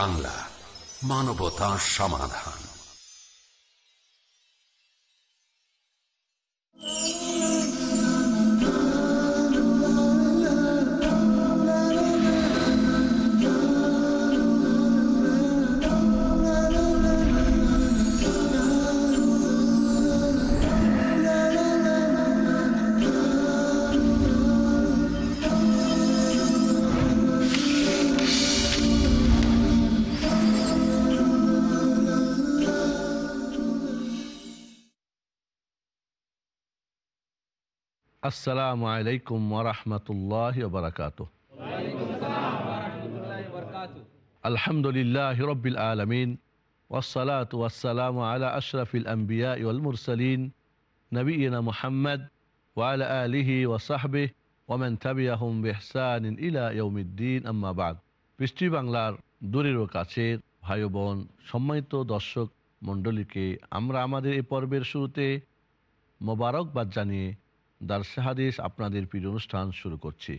বাংলা মানবতা সমাধান আসসালামু আলাইকুম ওরহমতুল্লাহ বারকাত আলহামদুলিল্লাহ রবিল আলমিন ওসালাত ওয়াসালাম আলা আশরাফিল আম্বিয়া ইমুরসলিন নবীনা মোহাম্মদ ওয়াল আলিহি ওসাহবে ওমেন থাবিয়াহম বেহসান ইলা ইউমিদ্দিন আম্মাবাদ পৃষ্টি বাংলার দূরেরও কাছের ভাই বোন সম্মানিত দর্শক মণ্ডলীকে আমরা আমাদের এই পর্বের শুরুতে মোবারকবাদ জানিয়ে দার্সাহাদেশ আপনাদের প্রিয় অনুষ্ঠান শুরু করছি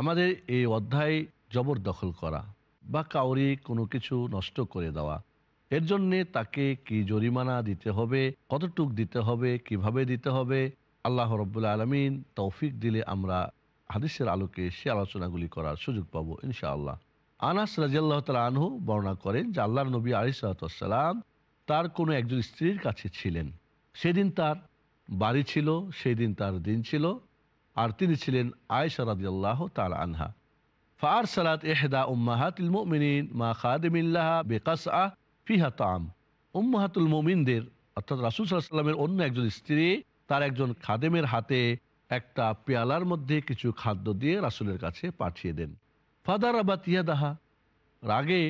আমাদের এই অধ্যায় জবরদখল করা বা কাউরি কোনো কিছু নষ্ট করে দেওয়া এর জন্যে তাকে কি জরিমানা দিতে হবে কতটুক দিতে হবে কিভাবে দিতে হবে আল্লাহ রব্বুল্লা আলমিন তৌফিক দিলে আমরা হাদিসের আলোকে সে আলোচনাগুলি করার সুযোগ পাবো ইনশাআল্লাহ আনাস রাজিয়াল্লাহ তালা আনহু বর্ণনা করেন যে আল্লাহর নবী আলিসাল্লাম তার কোনো একজন স্ত্রীর কাছে ছিলেন সেদিন তার বাড়ি ছিল সেই দিন তার দিন ছিল আর তিনি ছিলেন আয়সা রাদিয়াল্লাহ তার আনহা ফার সালাত এহদা উম্মাহাতিল মুমিনিন মা খাদিমিল্লাহ বেকাস আহ ফিহা তাম উম্মাহাতুল মুমিনদের অর্থাৎ রাসুল সাল্লামের অন্য একজন স্ত্রী তার একজন খাদেমের হাতে একটা পেয়ালার মধ্যে কিছু খাদ্য দিয়ে রাসুলের কাছে পাঠিয়ে দেন ফাদার আবাত ইয়াদাহা রাগে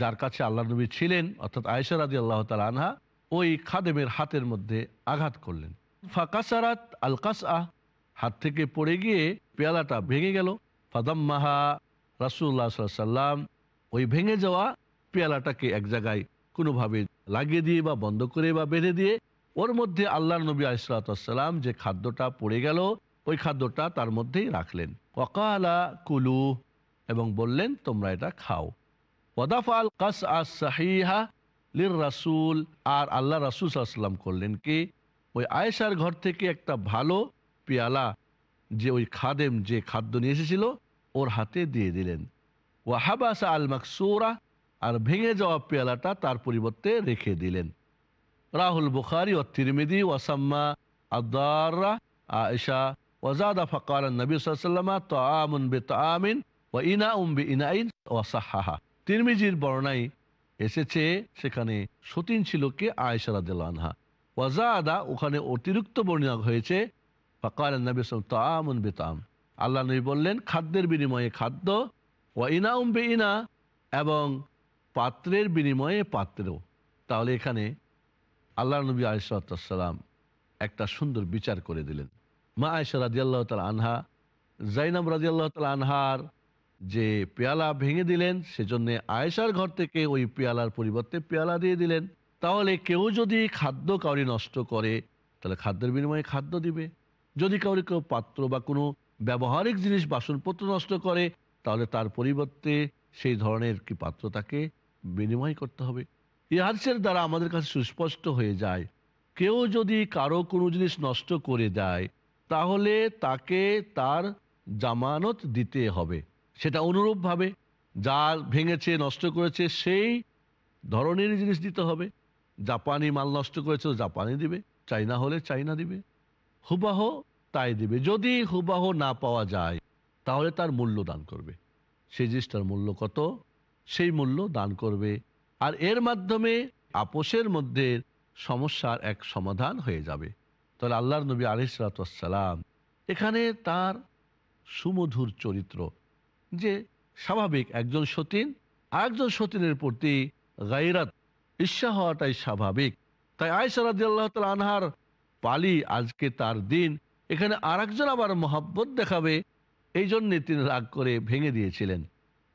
যার কাছে আল্লাহ নবী ছিলেন অর্থাৎ আয়সারাদি আল্লাহ তাল আনহা ওই খাদেমের হাতের মধ্যে আঘাত করলেন ফাকাসারাত আল আহ হাত থেকে পড়ে গিয়ে পেয়ালাটা ভেঙে গেল ফাদাম্মাহা রাসুল্লাহ সাল্লাম ওই ভেঙে যাওয়া পেয়ালাটাকে এক জায়গায় কোনোভাবে লাগিয়ে দিয়ে বা বন্ধ করে বা বেঁধে দিয়ে ওর মধ্যে আল্লাহ নবী আসলাতাম যে খাদ্যটা পড়ে গেল ওই খাদ্যটা তার মধ্যেই রাখলেন ওকালা কুলু এবং বললেন তোমরা এটা খাও ওদাফা কাস আস লির রাসুল আর আল্লাহ রাসুল সাল্লাম করলেন কি ওই আয়েশার ঘর থেকে একটা ভালো পেয়ালা যে ওই খাদেম যে খাদ্য নিয়ে এসেছিল ওর হাতে দিয়ে দিলেন ও হাবাসা আল মাকসুরা আর ভেঙে যাওয়া পেয়ালাটা তার পরিবর্তে রেখে দিলেন রাহুল বুখারি ও তিরমিদি ওয়াসাম্মা আদাররা আয়েশা ওয়াজাদা ফকাল নবীসাল্লামা তো আমন বে তো আমিন ও ইনা উম বে ইনাইন ওয়াসাহা তিরমিজির বর্ণায় এসেছে সেখানে সতীন ছিল কে আয়েশারা রাদ আনহা ওয়াজাদা ওখানে অতিরিক্ত বর্ণনা হয়েছে ফাকাল নবী বেতাম আল্লাহ নবী বললেন খাদ্যের বিনিময়ে খাদ্য ও ইনা উম্বে ইনা এবং পাত্রের বিনিময়ে পাত্র তাহলে এখানে আল্লাহ নবী আয়সালাম একটা সুন্দর বিচার করে দিলেন মা আয়সা রাজিয়াল্লাহ তাল আনহা জাইনাব রাজিয়াল্লাহ তাল আনহার যে পেয়ালা ভেঙে দিলেন সেজন্যে আয়েশার ঘর থেকে ওই পেয়ালার পরিবর্তে পেয়ালা দিয়ে দিলেন তাহলে কেউ যদি খাদ্য কাউরি নষ্ট করে তাহলে খাদ্যের বিনিময়ে খাদ্য দিবে যদি কাউরি কেউ পাত্র বা কোনো ব্যবহারিক জিনিস বাসনপত্র নষ্ট করে তাহলে তার পরিবর্তে সেই ধরনের কি পাত্র তাকে বিনিময় করতে হবে ইহার্সের দ্বারা আমাদের কাছে সুস্পষ্ট হয়ে যায় কেউ যদি কারো কোনো জিনিস নষ্ট করে দেয় তাহলে তাকে তার জামানত দিতে হবে সেটা অনুরূপভাবে যা ভেঙেছে নষ্ট করেছে সেই ধরনের জিনিস দিতে হবে জাপানি মাল নষ্ট করেছিল জাপানি দিবে চাইনা হলে চাইনা দিবে হুবাহ তাই দিবে যদি হুবাহ না পাওয়া যায় তাহলে তার মূল্য দান করবে সেই জিনিসটার মূল্য কত সেই মূল্য দান করবে আর এর মাধ্যমে আপোষের মধ্যে সমস্যার এক সমাধান হয়ে যাবে তাহলে আল্লাহর নবী আলিসালাম এখানে তার সুমধুর চরিত্র যে স্বাভাবিক একজন সতীন আরেকজন সতীনের প্রতি গাইরাত ঈর্ষা হওয়াটাই স্বাভাবিক তাই আয়সা রাজি আল্লাহ আনহার পালি আজকে তার দিন এখানে আর একজন আবার মহাব্বত দেখাবে এই জন্যে তিনি রাগ করে ভেঙে দিয়েছিলেন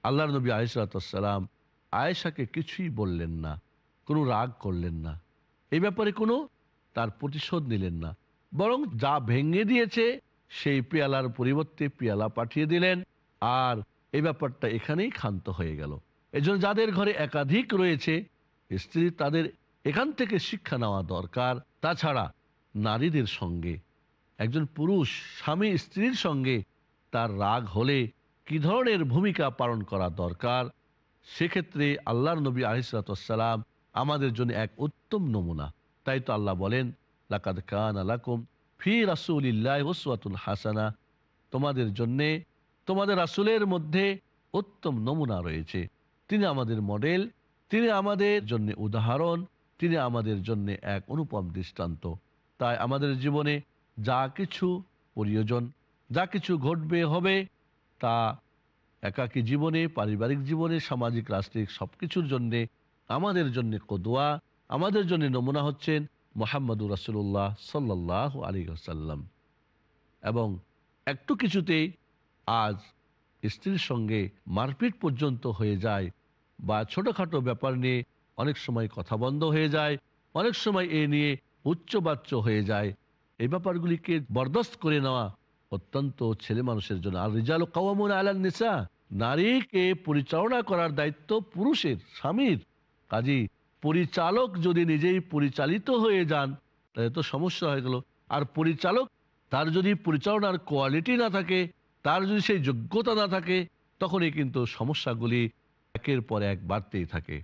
আল্লাহ নবী আয়সালাম আয়েশাকে কিছুই বললেন না কোনো রাগ করলেন না এই ব্যাপারে কোনো তার প্রতিশোধ নিলেন না বরং যা ভেঙে দিয়েছে সেই পেয়ালার পরিবর্তে পেয়ালা পাঠিয়ে দিলেন আর এই ব্যাপারটা এখানেই ক্ষান্ত হয়ে গেল এজন্য যাদের ঘরে একাধিক রয়েছে স্ত্রী তাদের এখান থেকে শিক্ষা নেওয়া দরকার তাছাড়া নারীদের সঙ্গে একজন পুরুষ স্বামী স্ত্রীর সঙ্গে তার রাগ হলে কি ধরনের ভূমিকা পালন করা দরকার সেক্ষেত্রে আল্লাহর নবী আহিসালাম আমাদের জন্য এক উত্তম নমুনা তাই তো আল্লাহ বলেন লাকাদ কান আলাকুম ফি রাসুলিল্লাহ ওসুয়াতুল হাসানা তোমাদের জন্যে তোমাদের রাসুলের মধ্যে উত্তম নমুনা রয়েছে তিনি আমাদের মডেল তিনি আমাদের জন্য উদাহরণ তিনি আমাদের জন্য এক অনুপম দৃষ্টান্ত তাই আমাদের জীবনে যা কিছু প্রয়োজন যা কিছু ঘটবে হবে তা একাকী জীবনে পারিবারিক জীবনে সামাজিক রাষ্ট্রিক সব কিছুর জন্যে আমাদের জন্য কদোয়া আমাদের জন্য নমুনা হচ্ছেন মোহাম্মদুর রাসুল্লাহ সাল্লাহ আলী আসাল্লাম এবং একটু কিছুতেই আজ স্ত্রীর সঙ্গে মারপিট পর্যন্ত হয়ে যায় বা ছোটখাটো ব্যাপার নিয়ে অনেক সময় কথা বন্ধ হয়ে যায় অনেক সময় এ নিয়ে উচ্চবাচ্য হয়ে যায় এই ব্যাপারগুলিকে বরদাস্ত করে নেওয়া অত্যন্ত ছেলে মানুষের জন্য আর রিজাল কাওয়ামুন আলান নিসা নারীকে পরিচালনা করার দায়িত্ব পুরুষের স্বামীর কাজী পরিচালক যদি নিজেই পরিচালিত হয়ে যান তাহলে তো সমস্যা হয়ে গেল আর পরিচালক তার যদি পরিচালনার কোয়ালিটি না থাকে তার যদি সেই যোগ্যতা না থাকে তখনই কিন্তু সমস্যাগুলি একের পর এক বাড়তেই থাকে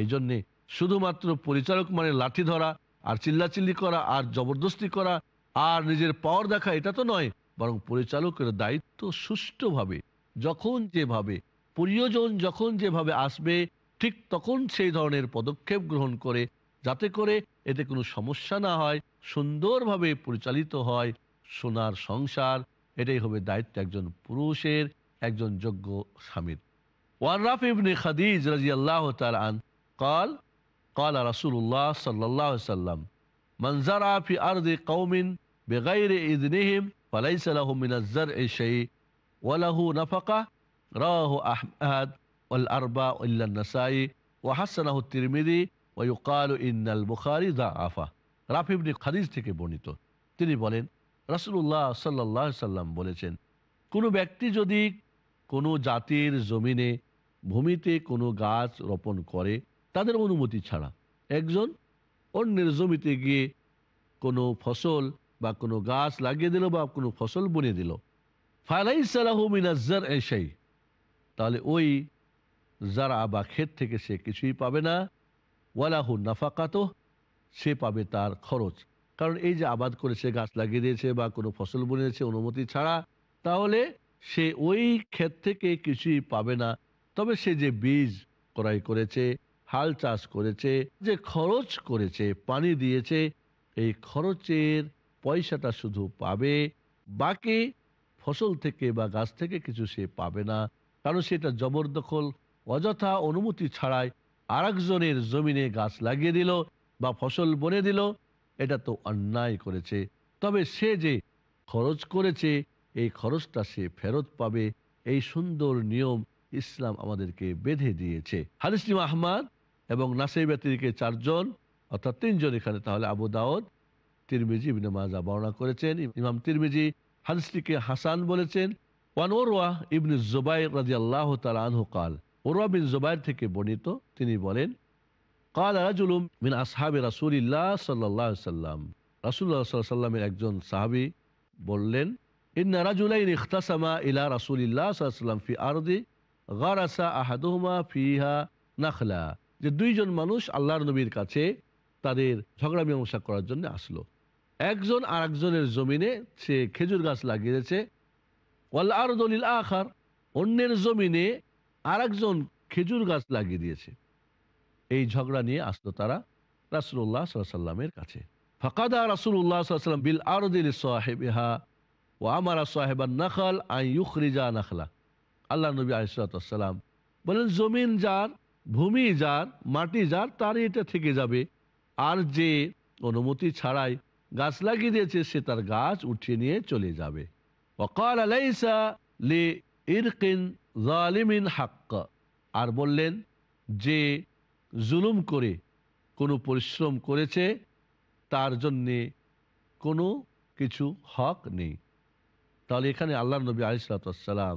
এই জন্যে শুধুমাত্র পরিচালক মানে লাঠি ধরা আর চিল্লাচিল্লি করা আর জবরদস্তি করা আর নিজের পাওয়ার দেখা এটা তো নয় বরং পরিচালকের দায়িত্ব সুষ্ঠুভাবে যখন যেভাবে প্রিয়জন যখন যেভাবে আসবে ঠিক তখন সেই ধরনের পদক্ষেপ গ্রহণ করে যাতে করে এতে কোনো সমস্যা না হয় সুন্দরভাবে পরিচালিত হয় সোনার সংসার এটাই হবে দায়িত্ব একজন পুরুষের একজন যোগ্য স্বামীর ওয়ার্রাফ ইবনে খাদিজ রাজি আন কল কল রাসুল্লাহ সাল্লাহ সাল্লাম মনজারা ফি আর্দি কৌমিন বেগাইর ইদনিহিম ফলাইসালাহু মিনাজ্জার এ ওয়ালাহু নফাকা রাহ আহমাদ ওল আরবা উল্লা নাসাই ওয়াহাসানাহু বুখারি দা আফা রাফিবনি খাদিজ থেকে বর্ণিত তিনি বলেন রাসুল্লাহ সাল্লাহ সাল্লাম বলেছেন কোনো ব্যক্তি যদি কোনো জাতির জমিনে ভূমিতে কোনো গাছ রোপণ করে তাদের অনুমতি ছাড়া একজন অন্যের জমিতে গিয়ে কোনো ফসল বা কোনো গাছ লাগিয়ে দিল বা কোনো ফসল বনে দিল ফালাই সালাহমিনাজার এসাই তাহলে ওই যারা বা ক্ষেত থেকে সে কিছুই পাবে না ওয়ালাহু নাফাকাত সে পাবে তার খরচ কারণ এই যে আবাদ করেছে গাছ লাগিয়ে দিয়েছে বা কোনো ফসল বনেছে অনুমতি ছাড়া তাহলে সে ওই ক্ষেত থেকে কিছুই পাবে না তবে সে যে বীজ ক্রয় করেছে হাল চাষ করেছে যে খরচ করেছে পানি দিয়েছে এই খরচের পয়সাটা শুধু পাবে বাকি ফসল থেকে বা গাছ থেকে কিছু সে পাবে না কারণ সেটা জবরদখল অযথা অনুমতি ছাড়াই আরেকজনের জমিনে গাছ লাগিয়ে দিল বা ফসল বনে দিল এটা তো অন্যায় করেছে তবে সে যে খরচ করেছে এই খরচটা সে ফেরত পাবে এই সুন্দর নিয়ম ইসলাম আমাদেরকে বেঁধে দিয়েছে হাদিসিম আহমাদ এবং নাসেই ব্যতিরিকে চারজন অর্থাৎ তিনজন এখানে তাহলে আবু দাওদ তিরমিজি ইবনে বর্ণনা করেছেন ইমাম তিরমিজি হাদিসটিকে হাসান বলেছেন ওয়ান ওরওয়া ইবনে জোবাইর রাজি আল্লাহ তাল আনহু ওরওয়া বিন জোবাইর থেকে বর্ণিত তিনি বলেন কাল রাজুলুম বিন আসহাবি রাসুলিল্লাহ সাল্লাহ সাল্লাম রাসুল্লাহ সাল্লামের একজন সাহাবি বললেন ইন্না রাজুলাইন ইখতাসামা ইলা রাসুলিল্লাহ সাল্লাম ফি আরদি নাখলা যে দুইজন মানুষ আল্লাহর নবীর কাছে তাদের ঝগড়া মীমাংসা করার জন্য আসলো একজন আর একজনের জমিনে সে খেজুর গাছ লাগিয়েছে আর দলিল আখার অন্যের জমিনে আর একজন খেজুর গাছ লাগিয়ে দিয়েছে এই ঝগড়া নিয়ে আসলো তারা রাসুল্লাহ সাল্লামের কাছে ফাকাদা রাসুল্লাহ সাল্লাম বিল আর দিল সাহেব ইহা ও আমার সাহেবান নাখাল আই ইউখরিজা নাখলা আল্লাহ নবী আলিসালাম বলেন জমিন যার ভূমি যার মাটি যার তারই এটা থেকে যাবে আর যে অনুমতি ছাড়াই গাছ লাগিয়ে দিয়েছে সে তার গাছ উঠিয়ে নিয়ে চলে যাবে আলাইসা লে ইরকিন আর বললেন যে জুলুম করে কোনো পরিশ্রম করেছে তার জন্যে কোনো কিছু হক নেই তাহলে এখানে আল্লাহ নবী আলিসালাম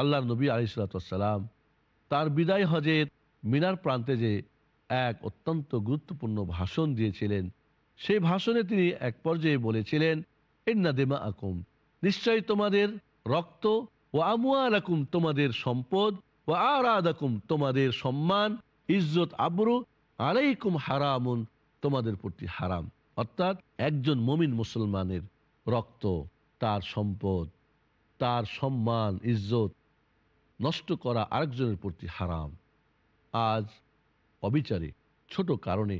আল্লাহ নবী আলিসাল্লাম তার বিদায় হজের মিনার প্রান্তে যে এক অত্যন্ত গুরুত্বপূর্ণ ভাষণ দিয়েছিলেন সেই ভাষণে তিনি এক পর্যায়ে বলেছিলেন এন্নাদেমা আকুম নিশ্চয় তোমাদের রক্ত ও আমুয়াল আকুম তোমাদের সম্পদ ও আরাদ আকুম তোমাদের সম্মান ইজ্জত আবরু আলাইকুম হারামুন তোমাদের প্রতি হারাম অর্থাৎ একজন মমিন মুসলমানের রক্ত তার সম্পদ তার সম্মান ইজ্জত নষ্ট করা আরেকজনের প্রতি হারাম আজ অবিচারে ছোট কারণে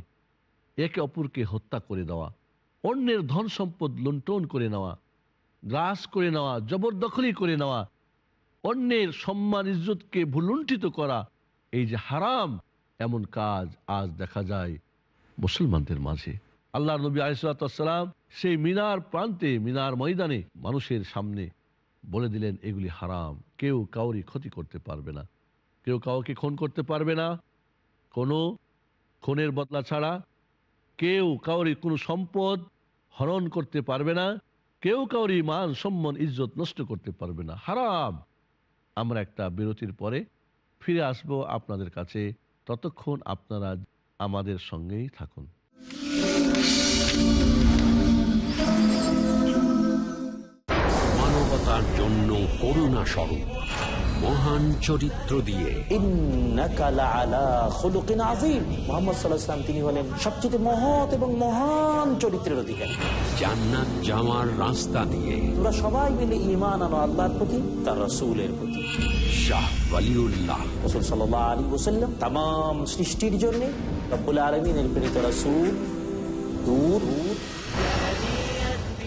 একে অপরকে হত্যা করে দেওয়া অন্যের ধন সম্পদ লুণ্ঠন করে নেওয়া গ্রাস করে নেওয়া জবরদখলি করে নেওয়া অন্যের সম্মান ইজ্জতকে ভুলুণ্ঠিত করা এই যে হারাম এমন কাজ আজ দেখা যায় মুসলমানদের মাঝে আল্লাহ নবী আলিসাল্লাম সেই মিনার প্রান্তে মিনার ময়দানে মানুষের সামনে বলে দিলেন এগুলি হারাম কেউ কাউরি ক্ষতি করতে পারবে না কেউ কাউকে খুন করতে পারবে না কোনো খুনের বদলা ছাড়া কেউ কাউরি কোনো সম্পদ হরণ করতে পারবে না কেউ কাউরি মান সম্মান ইজ্জত নষ্ট করতে পারবে না হারাম আমরা একটা বিরতির পরে ফিরে আসব আপনাদের কাছে ততক্ষণ আপনারা আমাদের সঙ্গেই থাকুন অনন্য করুণা স্বরূপ মহান চরিত্র দিয়ে তিনি হলেন সবচেয়ে মহৎ এবং মহান চরিত্রের অধিকারী জান্নাত জামার রাস্তা দিয়ে তোমরা সবাই মিলে ইমান আনো আল্লাহর প্রতি তার রসুলের প্রতি শাহ ওয়ালিউল্লাহ রসুল সাল্লাহ আলী ওসাল্লাম তাম সৃষ্টির জন্য রব্বুল আলমিনের প্রেরিত রসুল দূর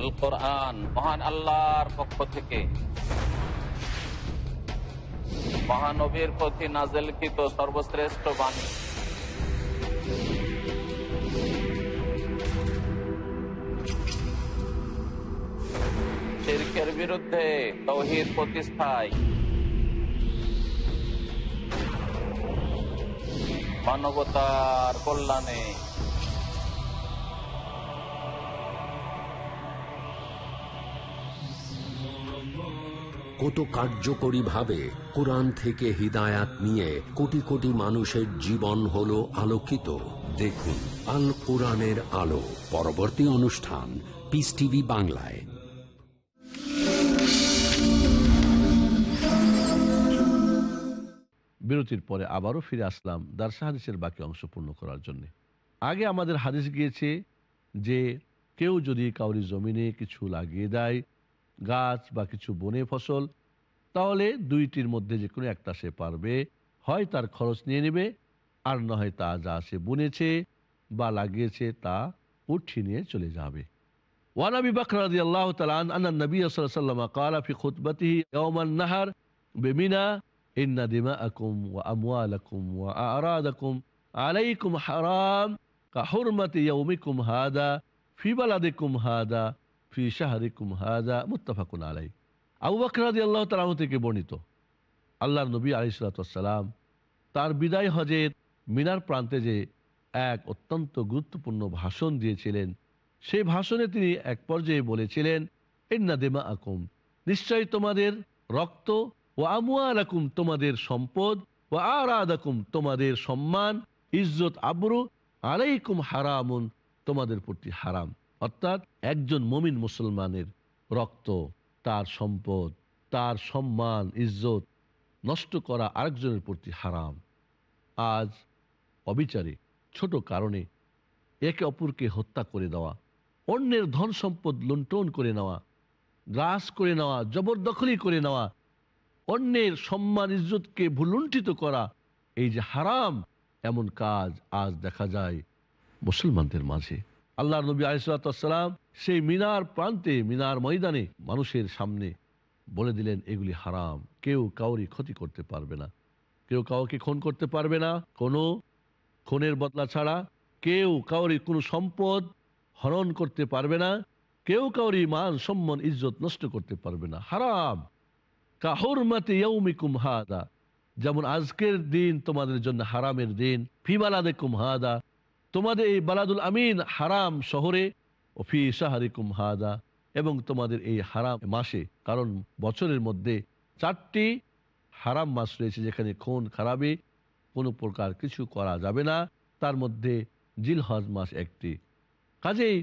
আল কোরআন মহান আল্লাহর পক্ষ থেকে মহানবীর প্রতি নাজেলকৃত সর্বশ্রেষ্ঠ বাণী বিরুদ্ধে প্রতিষ্ঠায় মানবতার কল্যাণে কত কার্যকরীভাবে কোরআন থেকে হিদায়াত নিয়ে কোটি কোটি মানুষের জীবন হল আলোকিত দেখুন আল কোরআনের আলো পরবর্তী অনুষ্ঠান পিস টিভি বাংলায় বিরতির পরে আবারও ফিরে আসলাম দার্সা হাদিসের বাকি অংশ পূর্ণ করার জন্য আগে আমাদের হাদিস গিয়েছে যে কেউ যদি কাউরি জমিনে কিছু লাগিয়ে দেয় গাছ বা কিছু বনে ফসল তাহলে দুইটির মধ্যে যে কোনো একটা সে পারবে হয় তার খরচ নিয়ে নেবে আর নয় তা যা সে বুনেছে বা লাগিয়েছে তা উঠি নিয়ে চলে যাবে ওয়ানাবি বকরাদি আল্লাহ নবীলাম কালাফি খুতবতিহার বেমিনা আলাইকুম হারাম হাদা ফিবালাদে কুম হাদা ফি শাহরিকুম হাজা মুত্তাফাকুন আলাই আবু বাকরাদি আল্লাহ তালাহ থেকে বর্ণিত আল্লাহ নবী আলিসালাম তার বিদায় হজের মিনার প্রান্তে যে এক অত্যন্ত গুরুত্বপূর্ণ ভাষণ দিয়েছিলেন সেই ভাষণে তিনি এক পর্যায়ে বলেছিলেন এন্নাদেমা আকুম নিশ্চয় তোমাদের রক্ত ও আমুয়াল আকুম তোমাদের সম্পদ ও আর আদাকুম তোমাদের সম্মান ইজ্জত আবরু আলাইকুম হারামুন তোমাদের প্রতি হারাম অর্থাৎ একজন মমিন মুসলমানের রক্ত তার সম্পদ তার সম্মান ইজ্জত নষ্ট করা আরেকজনের প্রতি হারাম আজ অবিচারে ছোট কারণে একে অপরকে হত্যা করে দেওয়া অন্যের ধন সম্পদ লুণ্ঠন করে নেওয়া গ্রাস করে নেওয়া জবরদখলি করে নেওয়া অন্যের সম্মান ইজ্জতকে ভুলুণ্ঠিত করা এই যে হারাম এমন কাজ আজ দেখা যায় মুসলমানদের মাঝে আল্লাহ নবী আলিসাল্লাম সেই মিনার প্রান্তে মিনার ময়দানে মানুষের সামনে বলে দিলেন এগুলি হারাম কেউ কাউরি ক্ষতি করতে পারবে না কেউ কাউকে খুন করতে পারবে না কোনো খুনের বদলা ছাড়া কেউ কাউরি কোনো সম্পদ হরণ করতে পারবে না কেউ কাউরি মান সম্মান ইজ্জত নষ্ট করতে পারবে না হারাম কাহর মাতে ইয়ৌমিকুম হাদা যেমন আজকের দিন তোমাদের জন্য হারামের দিন ফিমালাদে কুমহাদা তোমাদের এই বালাদুল আমিন হারাম শহরে অফি সাহারিকুম হাদা এবং তোমাদের এই হারাম মাসে কারণ বছরের মধ্যে চারটি হারাম মাস রয়েছে যেখানে খুন খারাপে কোনো প্রকার কিছু করা যাবে না তার মধ্যে জিলহজ মাস একটি কাজেই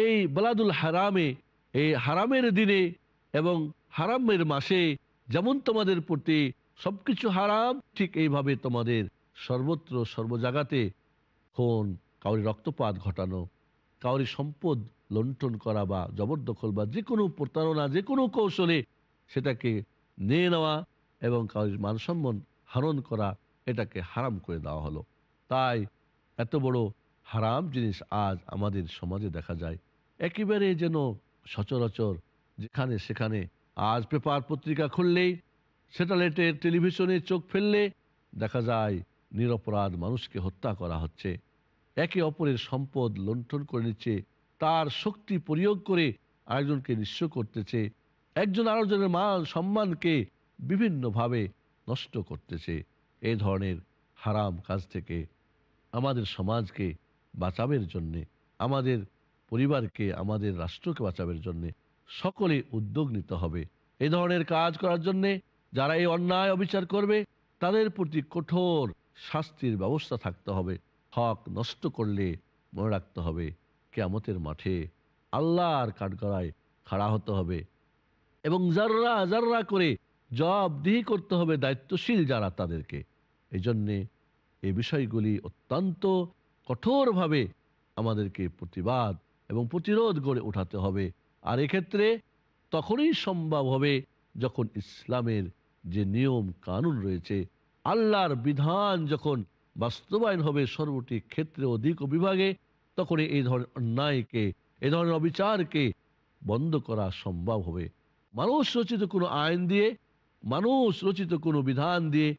এই বালাদুল হারামে এই হারামের দিনে এবং হারামের মাসে যেমন তোমাদের প্রতি সবকিছু হারাম ঠিক এইভাবে তোমাদের সর্বত্র সর্বজাগাতে খুন কাউরি রক্তপাত ঘটানো কাউরি সম্পদ লন্ঠন করা বা জবরদখল বা যে কোনো প্রতারণা যে কোনো কৌশলে সেটাকে নিয়ে নেওয়া এবং কাউরির মানসম্মান হারণ করা এটাকে হারাম করে দেওয়া হলো তাই এত বড় হারাম জিনিস আজ আমাদের সমাজে দেখা যায় একেবারে যেন সচরাচর যেখানে সেখানে আজ পেপার পত্রিকা খুললেই স্যাটেলাইটের টেলিভিশনে চোখ ফেললে দেখা যায় নিরপরাধ মানুষকে হত্যা করা হচ্ছে একে অপরের সম্পদ লুণ্ঠন করে নিচ্ছে তার শক্তি প্রয়োগ করে আরেকজনকে নিঃস্ব করতেছে একজন আরেকজনের মান সম্মানকে বিভিন্নভাবে নষ্ট করতেছে এ ধরনের হারাম কাজ থেকে আমাদের সমাজকে বাঁচাবের জন্যে আমাদের পরিবারকে আমাদের রাষ্ট্রকে বাঁচাবের জন্যে সকলে উদ্যোগ নিতে হবে এ ধরনের কাজ করার জন্যে যারা এই অন্যায় অবিচার করবে তাদের প্রতি কঠোর শাস্তির ব্যবস্থা থাকতে হবে হক নষ্ট করলে মনে রাখতে হবে কেয়ামতের মাঠে আল্লাহর কাঠগড়ায় খাড়া হতে হবে এবং জাররা জাররা করে জবাবদিহি করতে হবে দায়িত্বশীল যারা তাদেরকে এই জন্যে এই বিষয়গুলি অত্যন্ত কঠোরভাবে আমাদেরকে প্রতিবাদ এবং প্রতিরোধ গড়ে উঠাতে হবে আর এক্ষেত্রে তখনই সম্ভব হবে যখন ইসলামের যে নিয়ম কানুন রয়েছে আল্লাহর বিধান যখন বাস্তবায়ন হবে সর্বটি ক্ষেত্রে অধিক বিভাগে তখন এই ধরনের অন্যায়কে এ ধরনের অবিচারকে বন্ধ করা সম্ভব হবে মানুষ রচিত কোনো আইন দিয়ে মানুষ রচিত কোনো বিধান দিয়ে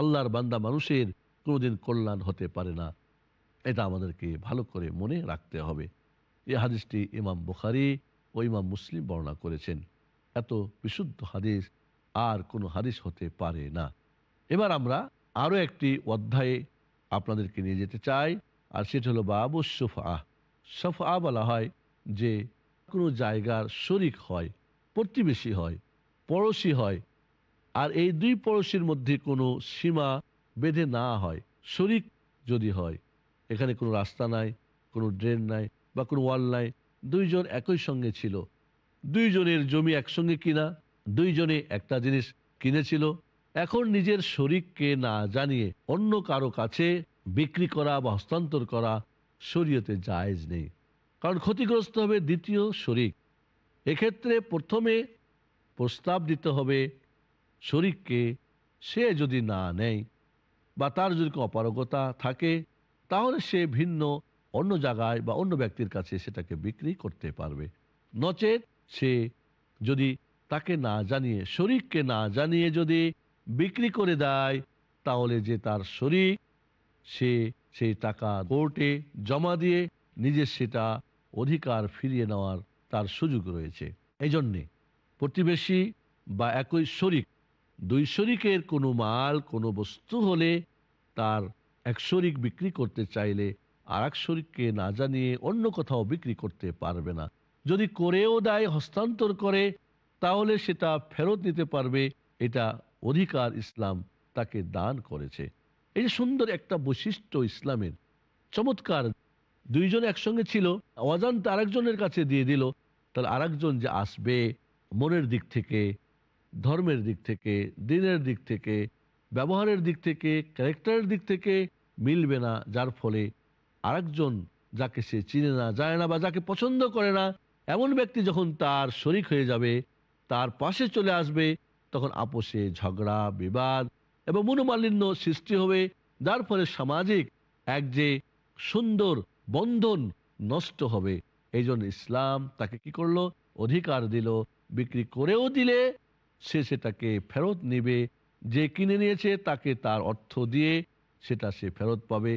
আল্লাহর বান্দা মানুষের কোনোদিন কল্যাণ হতে পারে না এটা আমাদেরকে ভালো করে মনে রাখতে হবে এই হাদিসটি ইমাম বুখারি ও ইমাম মুসলিম বর্ণনা করেছেন এত বিশুদ্ধ হাদিস আর কোনো হাদিস হতে পারে না এবার আমরা আরও একটি অধ্যায়ে আপনাদেরকে নিয়ে যেতে চাই আর সেটা হলো বাবু সোফা সফা বলা হয় যে কোনো জায়গার শরিক হয় প্রতিবেশী হয় পড়োশী হয় আর এই দুই পড়োশীর মধ্যে কোনো সীমা বেঁধে না হয় শরিক যদি হয় এখানে কোনো রাস্তা নাই কোনো ড্রেন নাই বা কোনো ওয়াল নাই দুইজন একই সঙ্গে ছিল দুইজনের জমি একসঙ্গে কিনা দুইজনে একটা জিনিস কিনেছিল এখন নিজের শরিককে না জানিয়ে অন্য কারো কাছে বিক্রি করা বা হস্তান্তর করা শরীয়তে জায়জ নেই কারণ ক্ষতিগ্রস্ত হবে দ্বিতীয় শরিক এক্ষেত্রে প্রথমে প্রস্তাব দিতে হবে শরিককে সে যদি না নেয় বা তার যদি অপারগতা থাকে তাহলে সে ভিন্ন অন্য জায়গায় বা অন্য ব্যক্তির কাছে সেটাকে বিক্রি করতে পারবে নচেত সে যদি তাকে না জানিয়ে শরিককে না জানিয়ে যদি বিক্রি করে দেয় তাহলে যে তার শরিক সে সেই টাকা কোর্টে জমা দিয়ে নিজের সেটা অধিকার ফিরিয়ে নেওয়ার তার সুযোগ রয়েছে এই জন্যে প্রতিবেশী বা একই শরিক দুই শরিকের কোনো মাল কোনো বস্তু হলে তার এক শরিক বিক্রি করতে চাইলে আর এক শরিককে না জানিয়ে অন্য কোথাও বিক্রি করতে পারবে না যদি করেও দেয় হস্তান্তর করে তাহলে সেটা ফেরত নিতে পারবে এটা অধিকার ইসলাম তাকে দান করেছে এই যে সুন্দর একটা বৈশিষ্ট্য ইসলামের চমৎকার দুইজন একসঙ্গে ছিল অজান্তে আরেকজনের কাছে দিয়ে দিল তাহলে আরেকজন যে আসবে মনের দিক থেকে ধর্মের দিক থেকে দিনের দিক থেকে ব্যবহারের দিক থেকে ক্যারেক্টারের দিক থেকে মিলবে না যার ফলে আরেকজন যাকে সে চিনে না যায় না বা যাকে পছন্দ করে না এমন ব্যক্তি যখন তার শরিক হয়ে যাবে তার পাশে চলে আসবে তখন আপোষে ঝগড়া বিবাদ এবং মনোমালিন্য সৃষ্টি হবে যার ফলে সামাজিক এক যে সুন্দর বন্ধন নষ্ট হবে এই ইসলাম তাকে কি করলো অধিকার দিল বিক্রি করেও দিলে সে সেটাকে ফেরত নিবে যে কিনে নিয়েছে তাকে তার অর্থ দিয়ে সেটা সে ফেরত পাবে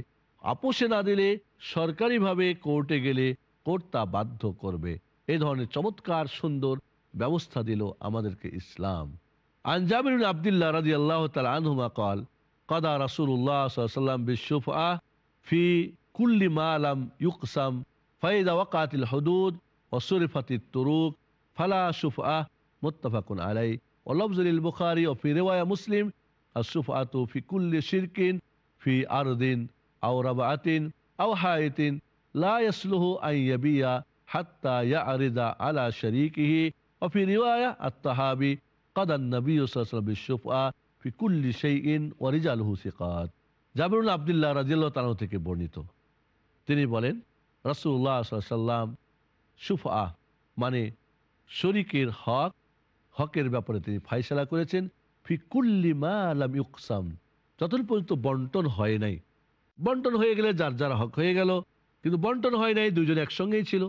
আপোষে না দিলে সরকারিভাবে কোর্টে গেলে কোর্ট তা বাধ্য করবে এ ধরনের চমৎকার সুন্দর ব্যবস্থা দিল আমাদেরকে ইসলাম عن جابر بن عبد الله رضي الله تعالى عنهما قال قضى رسول الله صلى الله عليه وسلم بالشفعة في كل ما لم يقسم فإذا وقعت الحدود وصرفت الطرق فلا شفعة متفق عليه واللفظ للبخاري وفي رواية مسلم الشفعة في كل شرك في أرض أو ربعة أو حائط لا يسله أن يبيع حتى يعرض على شريكه وفي رواية الطحابي কাদান নবী বিশ্বফা ফিকুল্লি সেই আবদুল্লাহ থেকে বর্ণিত তিনি বলেন রসুল্লাহ সাল্লাম সুফা মানে শরিকের হক হকের ব্যাপারে তিনি ফাইসলা করেছেন ফিকুল্লি মা আলাম ইউকসাম যতক্ষণ পর্যন্ত বন্টন হয় নাই বন্টন হয়ে গেলে যার যার হক হয়ে গেল কিন্তু বন্টন হয় নাই দুজন একসঙ্গেই ছিল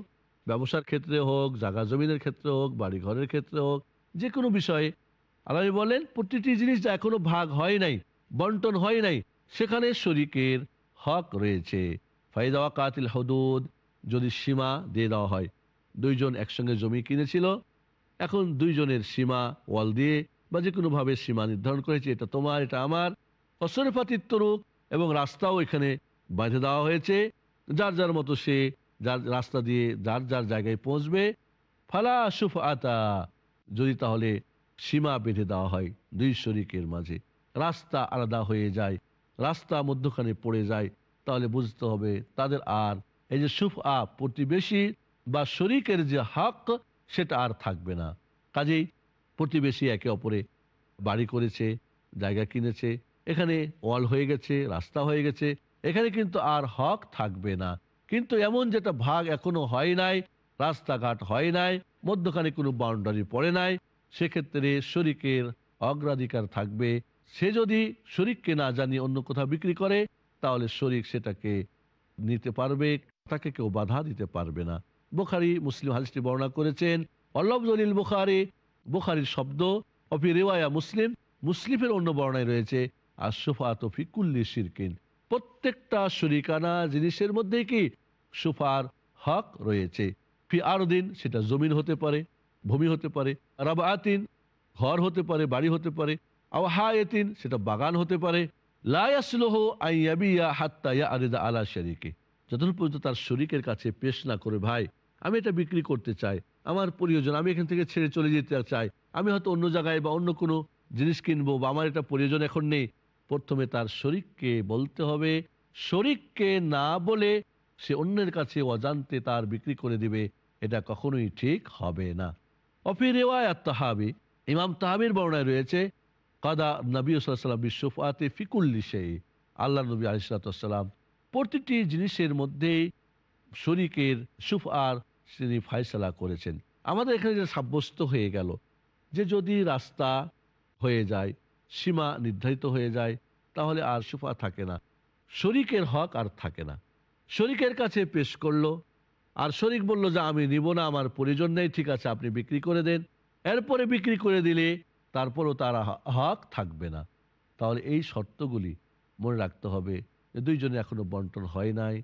ব্যবসার ক্ষেত্রে হোক জাগা জমিনের ক্ষেত্রে হোক বাড়িঘরের ক্ষেত্রে হোক যে কোনো বিষয়ে আল্লাহ বলেন প্রতিটি জিনিস যা এখনো ভাগ হয় নাই বন্টন হয় নাই সেখানে শরিকের হক রয়েছে ফাইদাওয়া কাতিল হদুদ যদি সীমা দিয়ে দেওয়া হয় দুইজন একসঙ্গে জমি কিনেছিল এখন দুইজনের সীমা ওয়াল দিয়ে বা যে কোনোভাবে সীমা নির্ধারণ করেছে এটা তোমার এটা আমার অসরেফাতিত্ব রূপ এবং রাস্তাও এখানে বাঁধে দেওয়া হয়েছে যার যার মতো সে যার রাস্তা দিয়ে যার যার জায়গায় পৌঁছবে ফালা সুফ আতা যদি তাহলে সীমা বেঁধে দেওয়া হয় দুই শরিকের মাঝে রাস্তা আলাদা হয়ে যায় রাস্তা মধ্যখানে পড়ে যায় তাহলে বুঝতে হবে তাদের আর এই যে সুফ আ প্রতিবেশী বা শরিকের যে হক সেটা আর থাকবে না কাজেই প্রতিবেশী একে অপরে বাড়ি করেছে জায়গা কিনেছে এখানে ওয়াল হয়ে গেছে রাস্তা হয়ে গেছে এখানে কিন্তু আর হক থাকবে না কিন্তু এমন যেটা ভাগ এখনো হয় নাই রাস্তাঘাট হয় নাই মধ্যখানে কোনো বাউন্ডারি পড়ে নাই সেক্ষেত্রে শরিকের অগ্রাধিকার থাকবে সে যদি শরিককে না জানিয়ে অন্য কোথাও বিক্রি করে তাহলে শরিক সেটাকে নিতে পারবে তাকে কেউ বাধা দিতে পারবে না বুখারি মুসলিম হালিসটি বর্ণনা করেছেন অল্লভ জলিল বোখারি বোখারির শব্দ অফি রেওয়ায়া মুসলিম মুসলিমের অন্য বর্ণায় রয়েছে আর সুফাত ফিকুল্লি শিরকিন প্রত্যেকটা শরিকানা জিনিসের মধ্যেই কি সুফার হক রয়েছে ফি আরদিন সেটা জমিন হতে পারে ভূমি হতে পারে আতিন ঘর হতে পারে বাড়ি হতে পারে আও এতিন সেটা বাগান হতে পারে আইয়াবিয়া হাত্তা ইয়া আরিদা আলা শরিকে পর্যন্ত তার শরিকের কাছে পেশ না করে ভাই আমি এটা বিক্রি করতে চাই আমার প্রয়োজন আমি এখান থেকে ছেড়ে চলে যেতে চাই আমি হয়তো অন্য জায়গায় বা অন্য কোনো জিনিস কিনবো বা আমার এটা প্রয়োজন এখন নেই প্রথমে তার শরিককে বলতে হবে শরিককে না বলে সে অন্যের কাছে অজান্তে তার বিক্রি করে দিবে এটা কখনোই ঠিক হবে না অফি রেওয়ায়াত তাহাবি ইমাম তাহাবির বর্ণায় রয়েছে কাদা নবী সাল্লাম বিশ্বফাতে ফিকুল্লিশে আল্লাহ নবী আলিসাল্লাম প্রতিটি জিনিসের মধ্যেই শরিকের সুফআর তিনি ফায়সলা করেছেন আমাদের এখানে যে সাব্যস্ত হয়ে গেল যে যদি রাস্তা হয়ে যায় সীমা নির্ধারিত হয়ে যায় তাহলে আর সুফা থাকে না শরিকের হক আর থাকে না শরিকের কাছে পেশ করলো আর শরিক বলল যে আমি নিব না আমার পরিজন নেই ঠিক আছে আপনি বিক্রি করে দেন এরপরে বিক্রি করে দিলে তারপরও তার হক থাকবে না তাহলে এই শর্তগুলি মনে রাখতে হবে যে দুইজনে এখনও বন্টন হয় নাই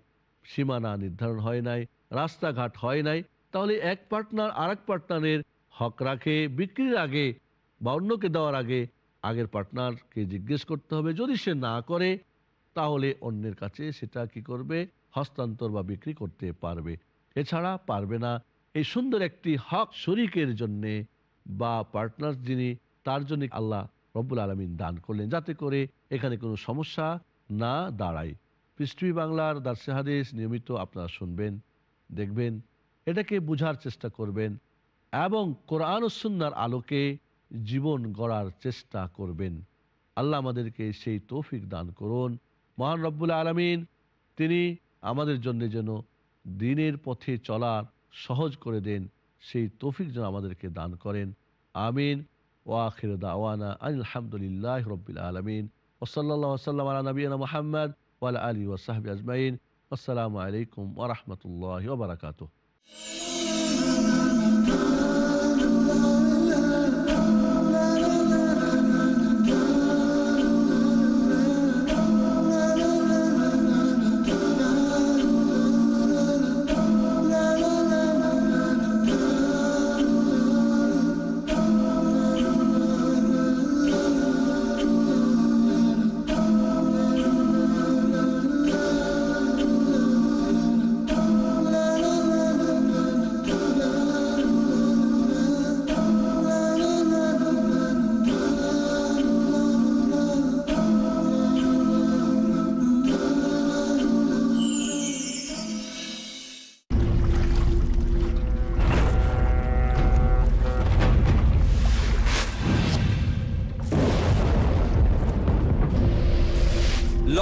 সীমানা নির্ধারণ হয় নাই রাস্তাঘাট হয় নাই তাহলে এক পার্টনার আর এক পার্টনারের হক রাখে বিক্রির আগে বা অন্যকে দেওয়ার আগে আগের পার্টনারকে জিজ্ঞেস করতে হবে যদি সে না করে তাহলে অন্যের কাছে সেটা কি করবে হস্তান্তর বা বিক্রি করতে পারবে এছাড়া পারবে না এই সুন্দর একটি হক শরিকের জন্যে বা পার্টনার যিনি তার জন্য আল্লাহ রব্বুল আলমিন দান করলেন যাতে করে এখানে কোনো সমস্যা না দাঁড়ায় পৃথিবী বাংলার দার্সে নিয়মিত আপনারা শুনবেন দেখবেন এটাকে বুঝার চেষ্টা করবেন এবং কোরআন সুন্নার আলোকে জীবন গড়ার চেষ্টা করবেন আল্লাহ আমাদেরকে সেই তৌফিক দান করুন মহান রব্বুল আলমিন তিনি আমাদের জন্য যেন দিনের পথে চলার সহজ করে দেন সেই তৌফিক যেন আমাদেরকে দান করেন আমিন ওয়াখির দাওয়ানা আলহামদুলিল্লাহ রবিল আলমিন ওসল্লা সাল্লাম মোহাম্মদ ওয়াল আলী ওসাহাবি আজমাইন আসসালামু আলাইকুম ওরহমতুল্লাহ ওবরাকাতু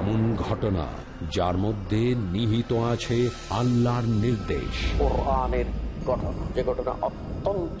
এমন ঘটনা যার মধ্যে নিহিত আছে আল্লাহর নির্দেশ ও আনের ঘটনা যে ঘটনা অত্যন্ত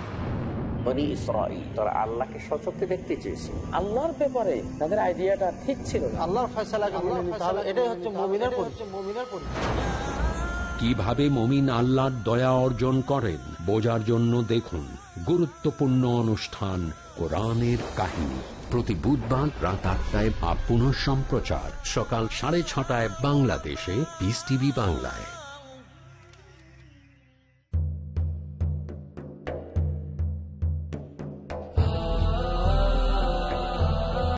বনি ইসরাইল তারা আল্লাহকে সচক্ষে দেখতে চেয়েছে আল্লাহর ব্যাপারে তাদের আইডিয়াটা ঠিক ছিল আল্লাহর ফয়সালাকে এটাই হচ্ছে মমিনের মমিনের কিভাবে মমিন আল্লাহর দয়া অর্জন করেন বোঝার জন্য দেখুন গুরুত্বপূর্ণ অনুষ্ঠান কোরআনের কাহিনী প্রতি বুধবার রাত আটটায় বা সম্প্রচার সকাল সাড়ে ছটায় বাংলাদেশে পিস টিভি বাংলায়